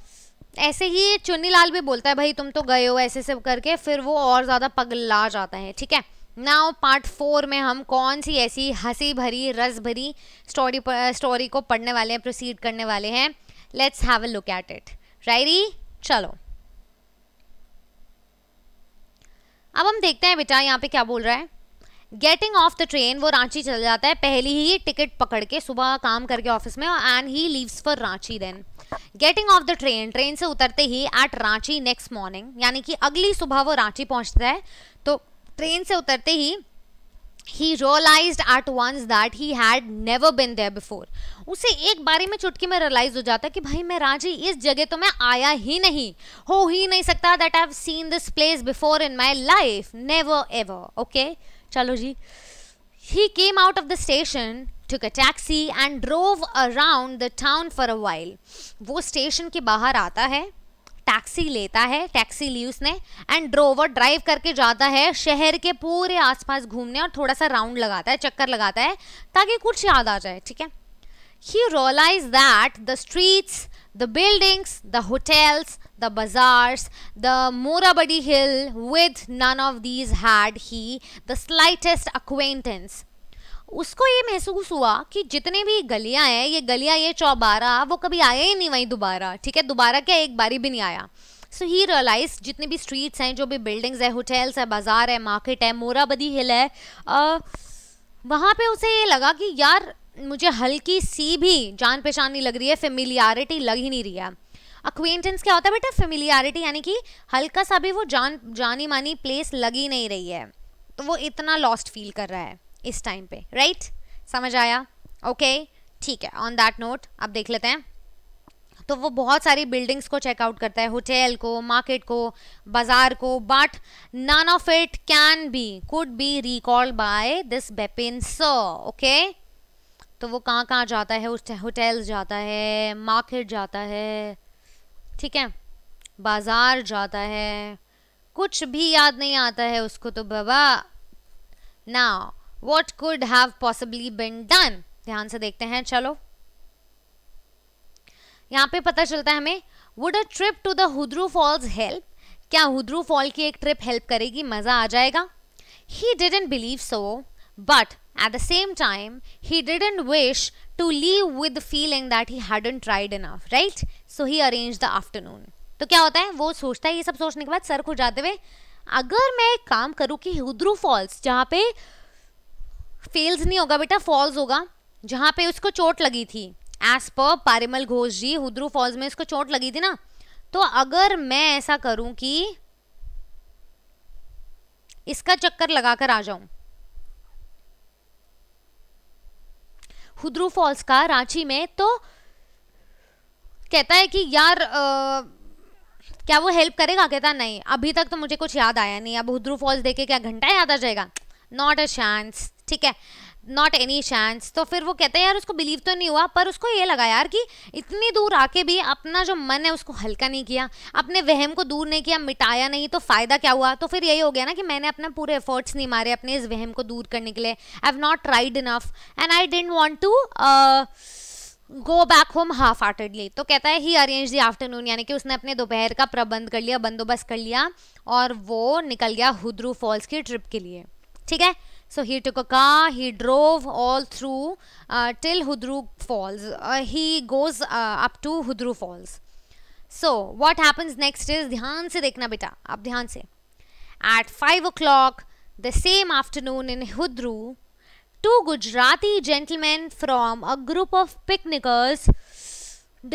ऐसे ही चुन्नी लाल भी बोलता है भाई तुम तो गए हो ऐसे से करके फिर वो और ज़्यादा पगला जाता है ठीक है नाउ पार्ट फोर में हम कौन सी ऐसी हंसी भरी रस भरी स्टोरी स्टोरी को पढ़ने वाले हैं प्रोसीड करने वाले हैं let's have a look at it रायरी चलो अब हम देखते हैं बेटा यहाँ पे क्या बोल रहा है गेटिंग ऑफ द ट्रेन वो रांची चल जाता है पहली ही टिकट पकड़ के सुबह काम करके ऑफिस में and he leaves for Ranchi then getting off the train train से उतरते ही एट रांची नेक्स्ट मॉर्निंग यानी कि अगली सुबह वो रांची पहुँचता है तो ट्रेन से उतरते ही he realise at once that he had never been there before उसे एक बारी में चुटकी में रियलाइज हो जाता कि भाई मैं राजी इस जगह तो मैं आया ही नहीं हो ही नहीं सकता that I have seen this place before in my life never ever okay चलो जी he came out of the station took a taxi and drove around the town for a while. वो स्टेशन के बाहर आता है taxi लेता है taxi ली उसने एंड ड्रोवर ड्राइव करके जाता है शहर के पूरे आसपास घूमने और थोड़ा सा राउंड लगाता है चक्कर लगाता है ताकि कुछ याद आ जाए ठीक है he realise that the streets the buildings the hotels the bazaars the Morabadi hill with none of these had he the slightest acquaintance उसको ये महसूस हुआ कि जितने भी गलियाँ हैं ये गलियाँ ये चौबारा वो कभी आया ही नहीं वहीं दोबारा ठीक है दोबारा क्या एक बारी भी नहीं आया सो ही रियलाइज जितने भी स्ट्रीट्स हैं जो भी बिल्डिंग्स है होटल्स है बाज़ार है मार्केट है मोराबदी हिल है वहाँ पे उसे ये लगा कि यार मुझे हल्की सी भी जान पहचान नहीं लग रही है फेमिलियरिटी लग ही नहीं रही है अक्वेंटेंस क्या होता है बेटा फेमिलियरिटी यानी कि हल्का सा भी वो जान जानी मानी प्लेस लग ही नहीं रही है तो वो इतना लॉस्ट फील कर रहा है इस टाइम पे राइट समझ आया ओके ठीक है ऑन दैट नोट अब देख लेते हैं तो वो बहुत सारी बिल्डिंग्स को चेकआउट करता है होटल को मार्केट को बाजार को but none of it can be could be recalled by this Bepin so okay तो वो कहाँ कहाँ जाता है उस होटल जाता है मार्केट जाता है ठीक है बाजार जाता है कुछ भी याद नहीं आता है उसको तो बाबा ना what could have possibly been done ध्यान से देखते हैं चलो यहाँ पे पता चलता है हमें would a trip to the Hundru falls help क्या हुद्रू फॉल की एक ट्रिप हेल्प करेगी मज़ा आ जाएगा he didn't believe so but at the same time he didn't wish to leave with feeling that he had and tried enough right so he arrange the afternoon तो क्या होता है वो सोचता है ये सब सोचने के बाद सर को जाते हुए अगर मैं काम करूँ कि हुद्रू फॉल्स जहाँ पे फेल्स नहीं होगा बेटा फॉल्स होगा जहां पे उसको चोट लगी थी एज पर पारिमल घोष जी हुद्रू फॉल्स में उसको चोट लगी थी ना तो अगर मैं ऐसा करूं कि इसका चक्कर लगाकर आ जाऊं हुद्रू फॉल्स का रांची में तो कहता है कि यार आ, क्या वो हेल्प करेगा कहता नहीं अभी तक तो मुझे कुछ याद आया नहीं अब हुद्रू फॉल्स देखे क्या घंटा याद आ जाएगा नॉट अ चांस ठीक है नॉट एनी चांस तो फिर वो कहते हैं यार उसको बिलीव तो नहीं हुआ पर उसको ये लगा यार कि इतनी दूर आके भी अपना जो मन है उसको हल्का नहीं किया अपने वहम को दूर नहीं किया मिटाया नहीं तो फ़ायदा क्या हुआ तो फिर यही हो गया ना कि मैंने अपना पूरे एफर्ट्स नहीं मारे अपने इस वहम को दूर करने के लिए I have not tried enough and I don't want to go back home half heartedly तो कहता है ही अरेंज दी आफ्टरनून यानी कि उसने अपने दोपहर का प्रबंध कर लिया बंदोबस्त कर लिया और वो निकल गया हुद्रू फॉल्स की ट्रिप के लिए ठीक है So he took a car, he drove all through uh, till Hudru Falls. Uh, he goes uh, up to Hudru Falls. So what happens next is, dhyan se dekhna beta, ab dhyan se. At 5 o'clock the same afternoon in Hudru, two Gujarati gentlemen from a group of picnickers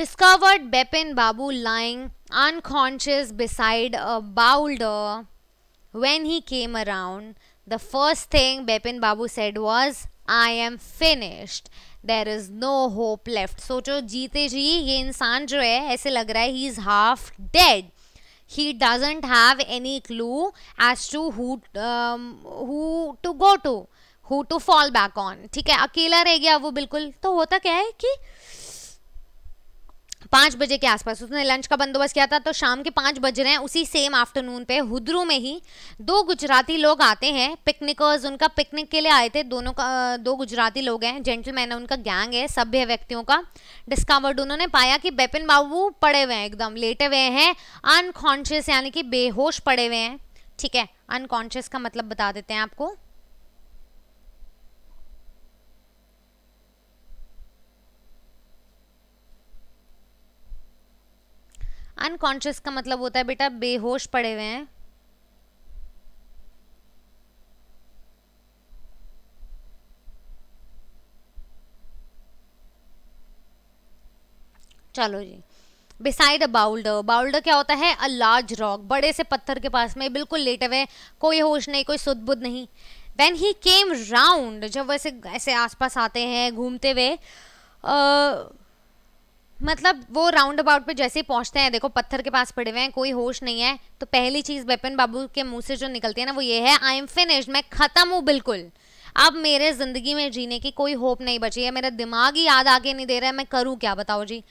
discovered Bepin Babu lying unconscious beside a boulder. When he came around, the first thing Bepin Babu said was I am finished there is no hope left सोचो जीते जी ये इंसान जो है ऐसे लग रहा है he is half dead he doesn't have any clue as to who to go to who to fall back on ठीक है अकेला रह गया वो बिल्कुल तो होता क्या है कि पाँच बजे के आसपास उसने लंच का बंदोबस्त किया था तो शाम के पाँच बज रहे हैं उसी सेम आफ्टरनून पे हुदरू में ही दो गुजराती लोग आते हैं पिकनिकर्स उनका पिकनिक के लिए आए थे दोनों का दो गुजराती लोग हैं जेंटलमैन है उनका गैंग है सभ्य व्यक्तियों का डिस्कवर्ड उन्होंने पाया कि बेपिन बाबू पड़े हुए हैं एकदम लेटे हुए हैं अनकॉन्शियस यानी कि बेहोश पड़े हुए हैं ठीक है अनकॉन्शियस का मतलब बता देते हैं आपको अनकॉन्शियस का मतलब होता है बेटा बेहोश पड़े हुए हैं चलो जी बिसाइड अ बाउल्डर बाउल्डर क्या होता है अ लार्ज रॉक बड़े से पत्थर के पास में बिल्कुल लेटे हुए कोई होश नहीं कोई सुध नहीं वेन ही केम राउंड जब वैसे ऐसे आसपास आते हैं घूमते हुए मतलब वो राउंड अबाउट पे जैसे ही पहुंचते हैं देखो पत्थर के पास पड़े हुए हैं कोई होश नहीं है तो पहली चीज़ बेपिन बाबू के मुंह से जो निकलती है ना वो ये है आई एम फिनिश्ड मैं ख़त्म हूँ बिल्कुल अब मेरे ज़िंदगी में जीने की कोई होप नहीं बची है मेरा दिमाग ही याद आगे नहीं दे रहा है मैं करूँ क्या बताओ जी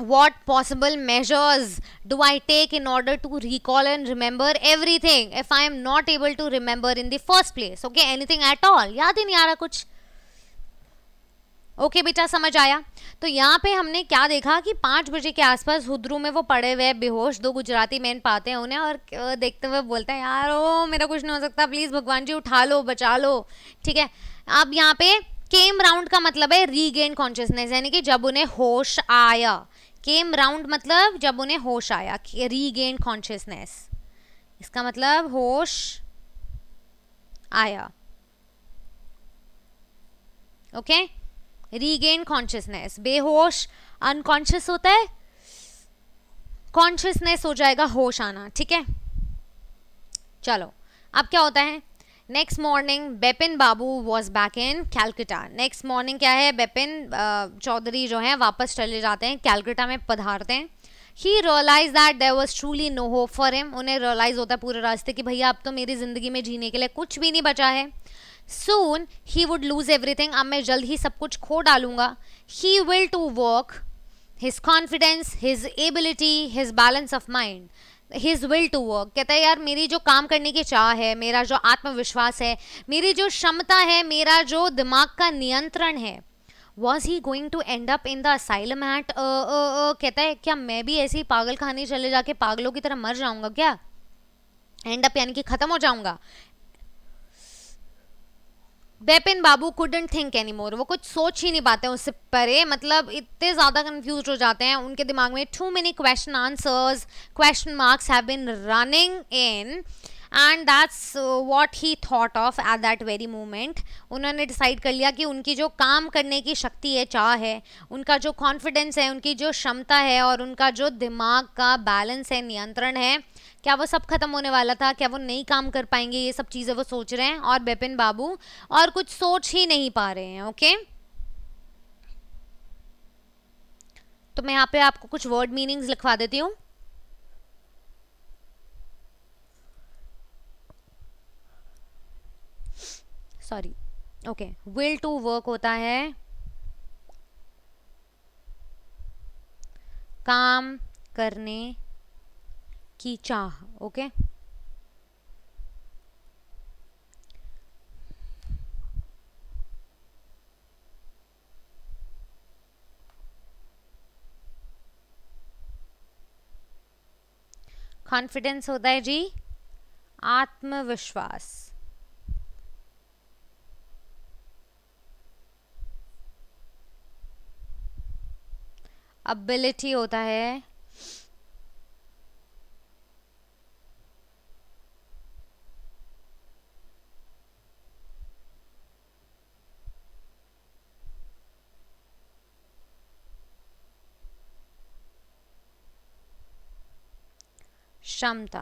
what possible measures do I take in order to recall and remember everything if I am not able to remember in the first place okay anything at all याद ही नहीं आ रहा कुछ ओके बेटा समझ आया तो यहाँ पे हमने क्या देखा कि पाँच बजे के आसपास हुदरू में वो पड़े हुए बेहोश दो गुजराती मैन पाते हैं उन्हें और देखते हुए बोलते हैं यार ओ मेरा कुछ नहीं हो सकता प्लीज़ भगवान जी उठा लो बचा लो ठीक है अब यहाँ पे केम राउंड का मतलब है रीगेन कॉन्शियसनेस यानी कि जब उन्हें होश आया केम राउंड मतलब जब उन्हें होश आया रीगेन कॉन्शियसनेस इसका मतलब होश आया ओके okay? रीगेन कॉन्शियसनेस बेहोश अनकॉन्शियस होता है कॉन्शियसनेस हो जाएगा होश आना ठीक है चलो अब क्या होता है next morning Bepin Babu was back in Calcutta next morning क्या है बेपिन चौधरी जो है वापस चले जाते हैं कैलकटा में पधारते हैं he realise that there was truly no hope for him उन्हें रियलाइज़ होता है पूरे रास्ते कि भैया अब तो मेरी ज़िंदगी में जीने के लिए कुछ भी नहीं बचा है soon he would lose everything अब मैं जल्द ही सब कुछ खो डालूंगा he will to work his confidence his ability his balance of mind his will to work कहता है यार मेरी जो काम करने की चाह है मेरा जो आत्मविश्वास है मेरी जो क्षमता है मेरा जो दिमाग का नियंत्रण है was he going to end up in the asylum at कहता है क्या मैं भी ऐसे ही पागल खाने चले जाके पागलों की तरह मर जाऊंगा क्या एंड अप यानी कि ख़त्म हो जाऊंगा Bepin Babu couldn't think any more वो कुछ सोच ही नहीं पाते हैं उससे परे मतलब इतने ज़्यादा कन्फ्यूज हो जाते हैं उनके दिमाग में too many question answers question marks have been running in and that's what he thought of at that very moment उन्होंने डिसाइड कर लिया कि उनकी जो काम करने की शक्ति है चाह है उनका जो कॉन्फिडेंस है उनकी जो क्षमता है और उनका जो दिमाग का बैलेंस है नियंत्रण है क्या वो सब खत्म होने वाला था क्या वो नहीं काम कर पाएंगे ये सब चीज़ें वो सोच रहे हैं और बेपिन बाबू और कुछ सोच ही नहीं पा रहे हैं ओके तो मैं यहाँ पे आपको कुछ वर्ड मीनिंग्स लिखवा देती हूँ sorry okay will to work होता है काम करने की चाह ओके कॉन्फिडेंस होता है जी आत्मविश्वास एबिलिटी होता है क्षमता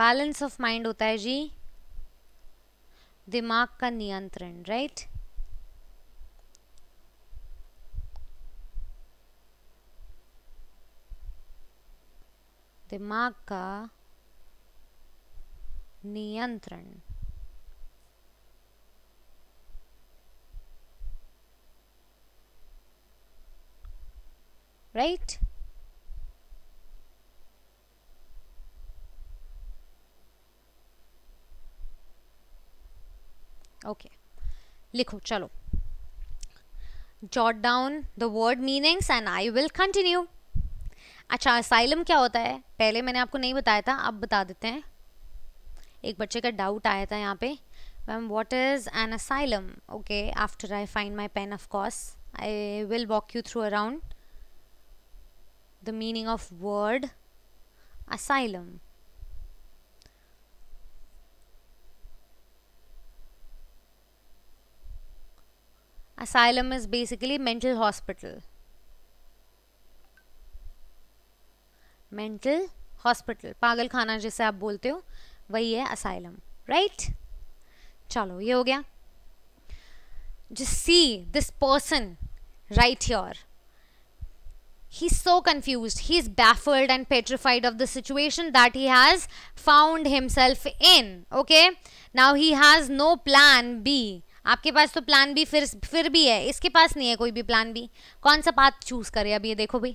बैलेंस ऑफ माइंड होता है जी दिमाग का नियंत्रण राइट दिमाग का नियंत्रण राइट right? ओके लिखो चलो jot down the word meanings and I will continue अच्छा असाइलम क्या होता है पहले मैंने आपको नहीं बताया था अब बता देते हैं एक बच्चे का डाउट आया था यहाँ पे ma'am what is an asylum okay after I find my pen of course I will walk you through around the meaning of word asylum asylum is basically mental hospital mental hospital pagal khana jise aap bolte ho wahi hai asylum right chalo ye ho gaya just see this person right here. He's so confused. He's baffled and petrified of the situation that he has found himself in. Okay. Now he has no plan B. आपके पास तो plan भी फिर फिर भी है इसके पास नहीं है कोई भी प्लान भी कौन सा पाथ चूज़ करे अब ये देखो भाई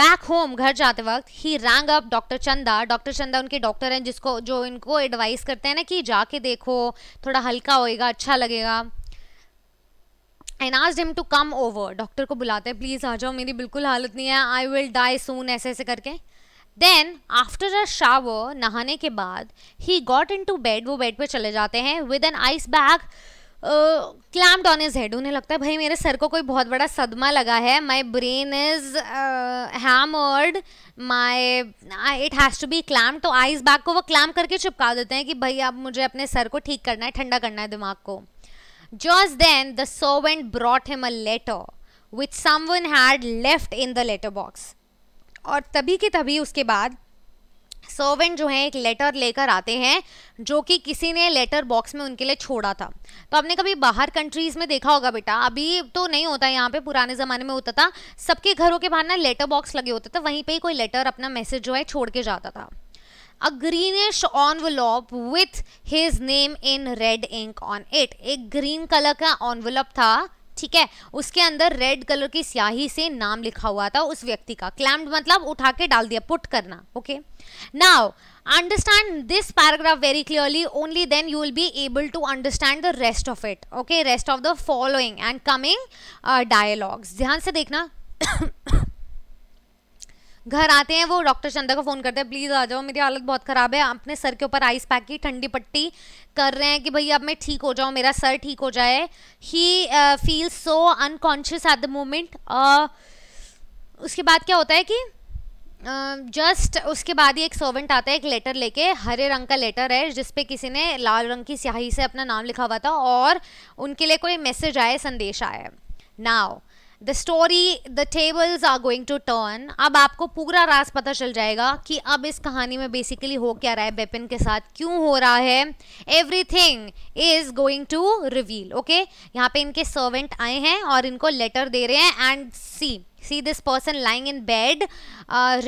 बैक होम घर जाते वक्त he rang up doctor Chanda doctor Chanda उनके डॉक्टर हैं जिसको जो इनको एडवाइस करते हैं ना कि जाके देखो थोड़ा हल्का होएगा अच्छा लगेगा एनाज आज टू कम ओवर डॉक्टर को बुलाते हैं प्लीज़ आ जाओ मेरी बिल्कुल हालत नहीं है आई विल डाई सून ऐसे ऐसे करके देन आफ्टर अ शावर नहाने के बाद he got into bed वो बेड पर चले जाते हैं with an ice bag clamped on his head उन्हें लगता है भाई मेरे सर को कोई बहुत बड़ा सदमा लगा है my brain is hammered my it has to be clamped तो आइस बैग को वो क्लैम करके चिपका देते हैं कि भाई अब मुझे अपने सर को ठीक करना है ठंडा करना है दिमाग को the then, brought servant a letter with someone had left in the letter box और तभी के तभी उसके बाद सर्वेंट जो है एक लेटर लेकर आते हैं जो कि किसी ने लेटर बॉक्स में उनके लिए छोड़ा था तो आपने कभी बाहर कंट्रीज़ में देखा होगा बेटा अभी तो नहीं होता यहाँ पे पुराने ज़माने में होता था सबके घरों के बाहर ना लेटर बॉक्स लगे होते थे वहीं पे ही कोई लेटर अपना मैसेज जो है छोड़ के जाता था a greenish envelope with his name in red ink on it एक ग्रीन कलर का ऑनवलॉप था ठीक है उसके अंदर रेड कलर की स्याही से नाम लिखा हुआ था उस व्यक्ति का क्लैम्ड मतलब उठा के डाल दिया पुट करना okay now understand this paragraph very clearly only then you will be able to understand the rest of it okay rest of the following and coming dialogues ध्यान से देखना घर आते हैं वो डॉक्टर चंदा को फ़ोन करते हैं प्लीज़ आ जाओ मेरी हालत बहुत ख़राब है अपने सर के ऊपर आइस पैक की ठंडी पट्टी कर रहे हैं कि भाई अब मैं ठीक हो जाऊँ मेरा सर ठीक हो जाए he feel so unconscious at the moment उसके बाद क्या होता है कि जस्ट uh, उसके बाद ही एक सर्वेंट आता है एक लेटर लेके हरे रंग का लेटर है जिसपे किसी ने लाल रंग की स्याही से अपना नाम लिखा हुआ था और उनके लिए कोई मैसेज आया संदेश आया now the story the tables are going to turn अब आपको पूरा रास पता चल जाएगा कि अब इस कहानी में बेसिकली हो क्या रहा है बेपिन के साथ क्यों हो रहा है everything is going to reveal okay यहाँ पे इनके सर्वेंट आए हैं और इनको लेटर दे रहे हैं and see see this person lying in bed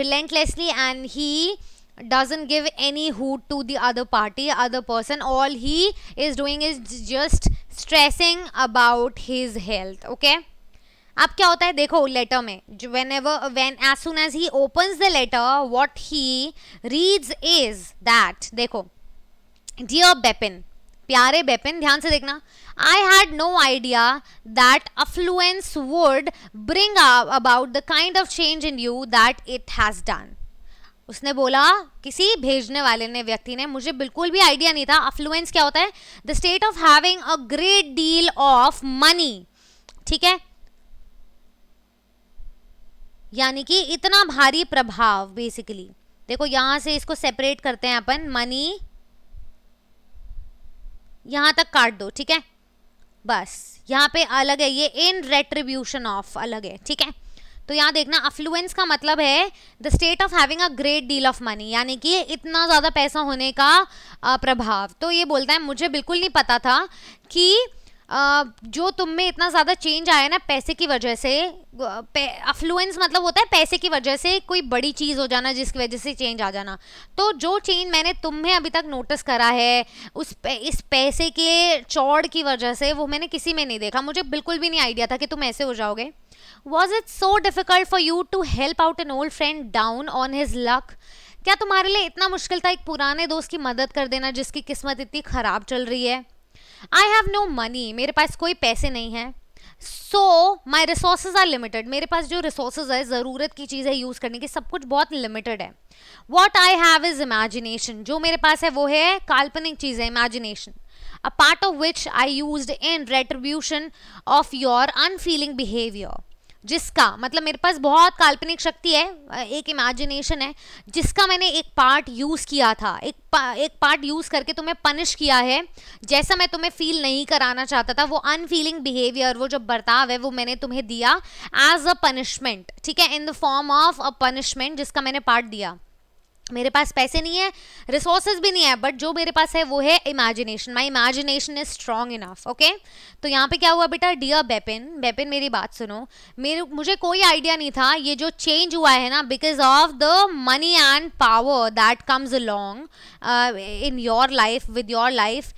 relentlessly and he doesn't give any hoot to the other party other person all he is doing is just stressing about his health okay अब क्या होता है देखो letter में whenever when as soon as he open the letter what he reads is that देखो dear Bepin प्यारे बेपिन ध्यान से देखना I had no idea that affluence would bring about the kind of change in you that it has done उसने बोला किसी भेजने वाले ने व्यक्ति ने मुझे बिल्कुल भी आइडिया नहीं था अफ्लुएंस क्या होता है the state of having a great deal of money ठीक है यानी कि इतना भारी प्रभाव बेसिकली देखो यहाँ से इसको सेपरेट करते हैं अपन मनी यहाँ तक काट दो ठीक है बस यहाँ पे अलग है ये इन रेट्रीब्यूशन ऑफ अलग है ठीक है तो यहाँ देखना अफ्लुएंस का मतलब है the state of having a great deal of money यानी कि इतना ज़्यादा पैसा होने का प्रभाव तो ये बोलता है मुझे बिल्कुल नहीं पता था कि जो तुम में इतना ज़्यादा चेंज आया ना पैसे की वजह से अफ्लुएंस मतलब होता है पैसे की वजह से कोई बड़ी चीज़ हो जाना जिसकी वजह से चेंज आ जाना तो जो चेंज मैंने तुम में अभी तक नोटिस करा है उस इस पैसे के चौड़ की वजह से वो मैंने किसी में नहीं देखा मुझे बिल्कुल भी नहीं आइडिया था कि तुम ऐसे हो जाओगे was it so difficult for you to help out an old friend down on his luck क्या तुम्हारे लिए इतना मुश्किल था एक पुराने दोस्त की मदद कर देना जिसकी किस्मत इतनी ख़राब चल रही है आई हैव नो मनी मेरे पास कोई पैसे नहीं हैं so my resource are limited मेरे पास जो रिसोर्सेज है ज़रूरत की चीज़ें यूज़ करने की सब कुछ बहुत लिमिटेड है what I have is imagination जो मेरे पास है वो है काल्पनिक चीज़ है imagination a part of which I use in retribution of your unfeeling behaviour जिसका मतलब मेरे पास बहुत काल्पनिक शक्ति है एक इमेजिनेशन है जिसका मैंने एक पार्ट यूज़ किया था एक पा, एक पार्ट यूज़ करके तुम्हें पनिश किया है जैसा मैं तुम्हें फ़ील नहीं कराना चाहता था वो अनफीलिंग बिहेवियर वो जो बर्ताव है वो मैंने तुम्हें दिया एज अ पनिशमेंट ठीक है in the form of a punishment जिसका मैंने पार्ट दिया मेरे पास पैसे नहीं है रिसोर्सेज भी नहीं है बट जो मेरे पास है वो है imagination my imagination is strong enough okay तो यहाँ पे क्या हुआ बेटा डियर बेपिन बेपिन मेरी बात सुनो मेरे मुझे कोई आइडिया नहीं था ये जो चेंज हुआ है ना because of the money and power that comes long in your life with your life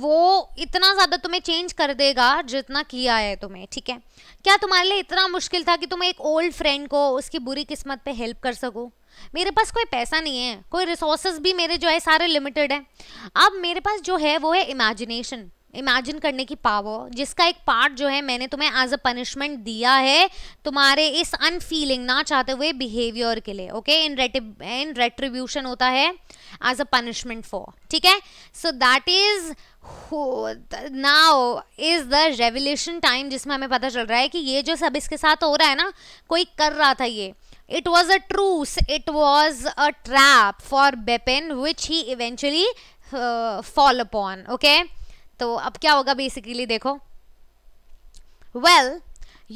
वो इतना ज़्यादा तुम्हें चेंज कर देगा जितना किया है तुम्हें ठीक है क्या तुम्हारे लिए इतना मुश्किल था कि तुम एक ओल्ड फ्रेंड को उसकी बुरी किस्मत पे हेल्प कर सको मेरे पास कोई पैसा नहीं है कोई रिसोर्सेज भी मेरे जो है सारे लिमिटेड हैं अब मेरे पास जो है वो है इमेजिनेशन इमेजिन करने की पावर जिसका एक पार्ट जो है मैंने तुम्हें एज अ पनिशमेंट दिया है तुम्हारे इस अनफीलिंग ना चाहते हुए बिहेवियर के लिए ओके इन इन रेट्रीब्यूशन होता है एज अ पनिशमेंट फॉर ठीक है so that is now is the revolution time जिसमें हमें पता चल रहा है कि ये जो सब इसके साथ हो रहा है ना कोई कर रहा था ये It was a truce, it was a trap for Bepin which he eventually uh, fall upon. Okay? तो अब क्या होगा बेसिकली देखो well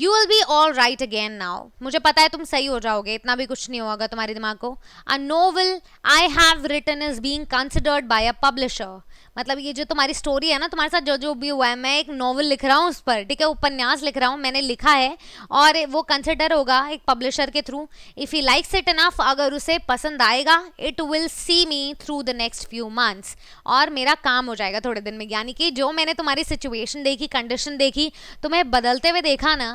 you will be all right again now मुझे पता है तुम सही हो जाओगे इतना भी कुछ नहीं होगा तुम्हारे दिमाग को a novel I have written is being considered by a publisher मतलब ये जो तुम्हारी स्टोरी है ना तुम्हारे साथ जो जो भी हुआ है मैं एक नॉवल लिख रहा हूँ उस पर ठीक है उपन्यास लिख रहा हूँ मैंने लिखा है और वो कंसिडर होगा एक पब्लिशर के through if you likes it enough अगर उसे पसंद आएगा it will see me through the next few months और मेरा काम हो जाएगा थोड़े दिन में यानी कि जो मैंने तुम्हारी सिचुएशन देखी कंडीशन देखी तुम्हें बदलते हुए देखा ना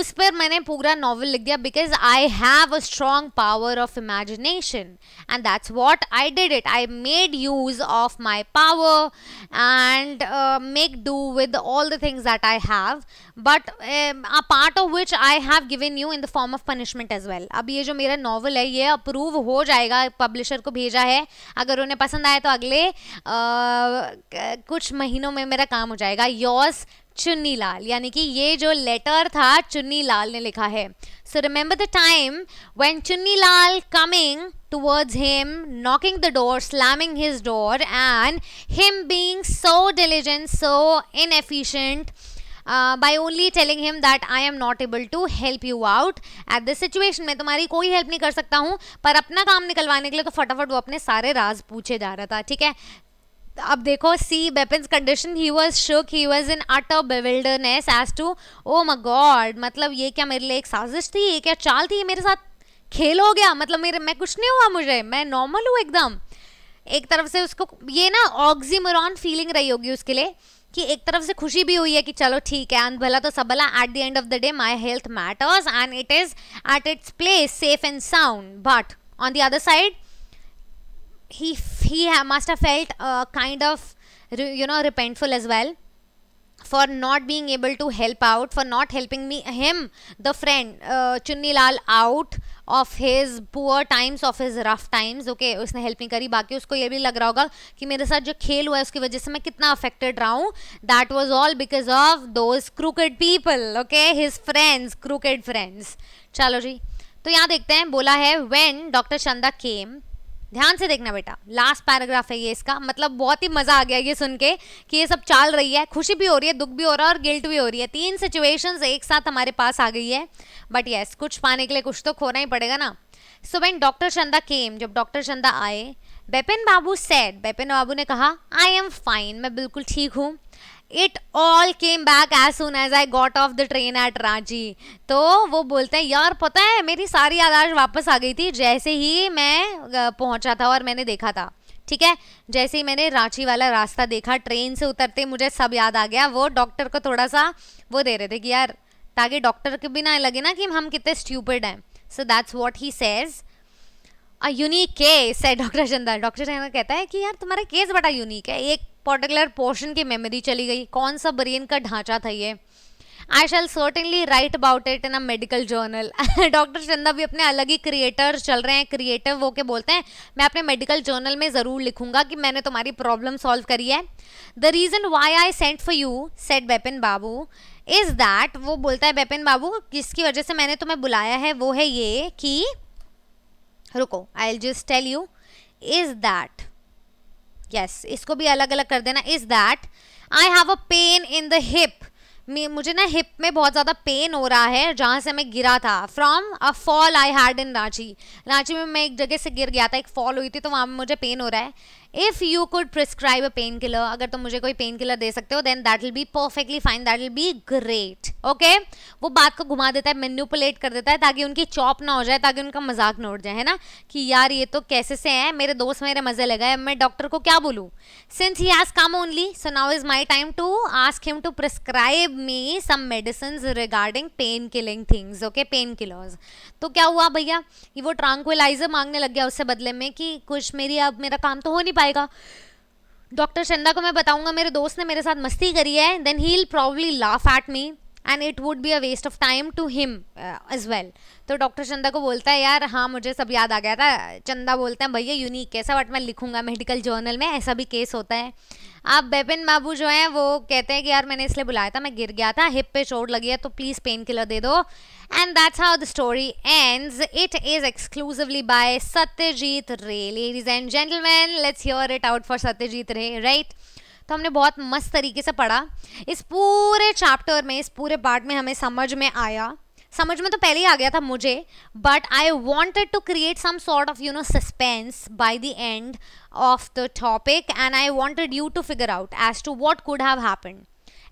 उस पर मैंने पूरा नॉवल लिख दिया because I have a strong power of imagination and that's what I did it I made use of my power also and uh, make do with all the things that I have but um, a part of which I have given you in the form of punishment as well अब ये जो मेरा novel है ये approve हो जाएगा publisher को भेजा है अगर उन्हें पसंद आए तो अगले uh, कुछ महीनों में मेरा काम हो जाएगा yours चुन्नी लाल यानी कि ये जो लेटर था चुन्नी लाल ने लिखा है so remember the time when Chunni Lal coming towards him, knocking the door, slamming his door, and him being so diligent, so inefficient. Uh, by only telling him that I am not able to help you out at this situation मैं तुम्हारी कोई help नहीं कर सकता हूँ पर अपना काम निकलवाने के लिए तो फटाफट वो अपने सारे राज पूछे जा रहा था ठीक है अब देखो see weapons condition he was shook he was in utter bewilderment as to oh my god मतलब ये क्या मेरे लिए एक साजिश थी ये क्या चाल थी ये मेरे साथ खेल हो गया मतलब मेरे मैं कुछ नहीं हुआ मुझे मैं नॉर्मल हूँ एकदम एक तरफ से उसको ये ना ऑक्सीमोरॉन फीलिंग रही होगी उसके लिए कि एक तरफ से खुशी भी हुई है कि चलो ठीक है एंड भला तो सब भला at the end of the day my health matters and it is at its place safe and sound but on the other side he he must have felt uh, kind of you know repentful as well for not being able to help out for not helping me him the friend uh, out of his poor times of his rough times okay उसने help नहीं करी बाकी उसको ये भी लग रहा होगा कि मेरे साथ जो खेल हुआ है उसकी वजह से मैं कितना अफेक्टेड रहा हूँ that was all because of those crooked people okay his friends crooked friends चलो जी तो यहाँ देखते हैं बोला है वेन डॉक्टर चंदा केम ध्यान से देखना बेटा लास्ट पैराग्राफ है ये इसका मतलब बहुत ही मजा आ गया ये सुन के कि ये सब चाल रही है खुशी भी हो रही है दुख भी हो रहा है और गिल्ट भी हो रही है तीन सिचुएशंस एक साथ हमारे पास आ गई है बट यस कुछ पाने के लिए कुछ तो खोना ही पड़ेगा ना सो वेन डॉक्टर चंदा केम जब डॉक्टर चंदा आए बेपिन बाबू सेड बेपिन बाबू ने कहा आई एम फाइन मैं बिल्कुल ठीक हूँ it all came back as soon as I got off the train at Ranchi तो वो बोलते हैं यार पता है मेरी सारी आदाश वापस आ गई थी जैसे ही मैं पहुंचा था और मैंने देखा था ठीक है जैसे ही मैंने रांची वाला रास्ता देखा ट्रेन से उतरते मुझे सब याद आ गया वो डॉक्टर को थोड़ा सा वो दे रहे थे कि यार ताकि डॉक्टर के बिना लगे ना कि हम कितने स्ट्यूपिड हैं so that's what he says a unique case है डॉक्टर चंदा डॉक्टर चंदा कहता है कि यार तुम्हारा केस बड़ा यूनिक है एक पर्टिकुलर पोर्शन की मेमोरी चली गई कौन सा ब्रेन का ढांचा था ये I shall certainly write about it in a medical journal doctor Chanda भी अपने अलग ही क्रिएटर चल रहे हैं क्रिएटिव के बोलते हैं मैं अपने मेडिकल जर्नल में ज़रूर लिखूंगा कि मैंने तुम्हारी प्रॉब्लम सॉल्व करी है the reason why I sent for you set Bepin Babu is that वो बोलता है बेपिन बाबू जिसकी वजह से मैंने तुम्हें बुलाया है वो है ये कि रुको I'll just tell you is that yes इसको भी अलग अलग कर देना is that I have a pain in the hip मुझे ना हिप में बहुत ज़्यादा पेन हो रहा है जहाँ से मैं गिरा था from a fall I had in Ranchi Ranchi में मैं एक जगह से गिर गया था एक फॉल हुई थी तो वहाँ मुझे पेन हो रहा है if you could prescribe a pain killer अगर तुम मुझे कोई पेन किलर दे सकते हो then that will be perfectly fine that will be great okay वो बात को घुमा देता है मेन्यूपुलेट कर देता है ताकि उनकी चॉप ना हो जाए ताकि उनका मजाक ना उड़ जाए है ना कि यार ये तो कैसे से है मेरे दोस्त मेरे मजे लगाए मैं डॉक्टर को क्या बोलूँ since he has come only so now is my time to ask him to prescribe me some medicine regarding pain killing things okay pain killers तो क्या हुआ भैया वो ट्रांकुलाइजर मांगने लग गया उससे बदले में कि कुछ मेरी अब मेरा काम तो हो नहीं पाया आएगा डॉक्टर चंदा को मैं बताऊंगा मेरे दोस्त ने मेरे साथ मस्ती करी है then he will probably laugh at me and it would be a waste of time to him as well तो डॉक्टर चंदा को बोलता है यार हाँ मुझे सब याद आ गया था चंदा बोलते हैं भैया यूनिक कैसा बट मैं लिखूंगा मेडिकल जर्नल में ऐसा भी केस होता है आप बेपिन बाबू जो हैं वो कहते हैं कि यार मैंने इसलिए बुलाया था मैं गिर गया था हिप पे चोट लगी है तो प्लीज़ पेन किलर दे दो and that's how the story and it is exclusively by Satyajit Ray ladies and gentleman let's hear it out for Satyajit Ray right right? तो हमने बहुत मस्त तरीके से पढ़ा इस पूरे चैप्टर में इस पूरे पार्ट में हमें समझ में आया समझ में तो पहले ही आ गया था मुझे but I wanted to create some sort of you know suspense by the end of the topic and I wanted you to figure out as to what could have happen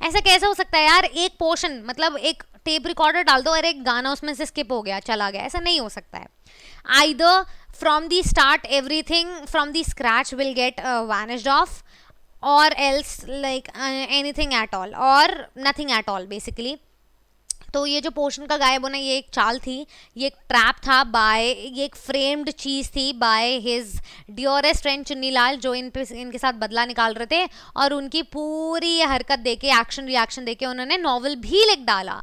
ऐसा कैसे हो सकता है यार एक पोर्शन मतलब एक tape recorder डाल दो और एक गाना उसमें से स्किप हो गया चला गया ऐसा नहीं हो सकता है I the from the start everything from the scratch will get vanished off or else like anything at all or nothing at all basically तो ये जो पोर्शन का गायब होना ये एक चाल थी ये एक ट्रैप था बाय ये एक फ्रेम्ड चीज़ थी by his dearest friend Chunnilal जो इन पे इनके साथ बदला निकाल रहे थे और उनकी पूरी ये हरकत देके एक्शन रिएक्शन देके उन्होंने नॉवल भी लिख डाला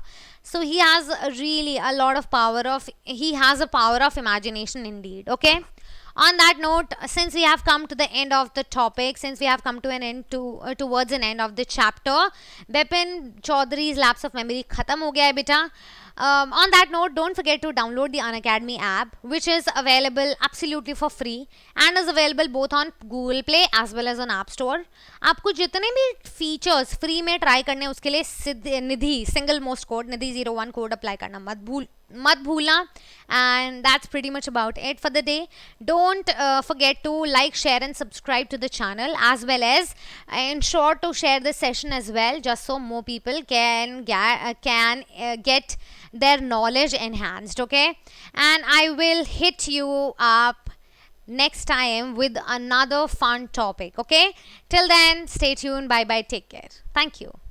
so he has really a lot of power of he has a power of imagination indeed okay on that note since we have come to the end of the topic since we have come to an end to uh, towards an end of the chapter bepin Chaudhary's lapse of memory khatam ho gaya hai beta um, on that note don't forget to download the unacademy app which is available absolutely for free and is available both on google play as well as on app store aapko jitne bhi features free mein try karne उसके लिए Nidhi single most code Nidhi zero code apply karna mat मत and that's pretty much about it for the day don't uh, forget to like share and subscribe to the channel as well as ensure uh, to share this session as well just so more people can uh, get their knowledge enhanced okay and i will hit you up next time with another fun topic okay till then stay tuned bye bye take care thank you